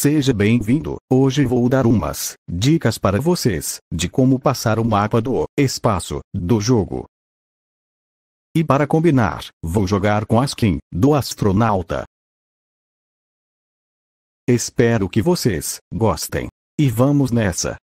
Seja bem-vindo. Hoje vou dar umas dicas para vocês de como passar o mapa do espaço do jogo. E para combinar, vou jogar com a skin do astronauta. Espero que vocês gostem. E vamos nessa!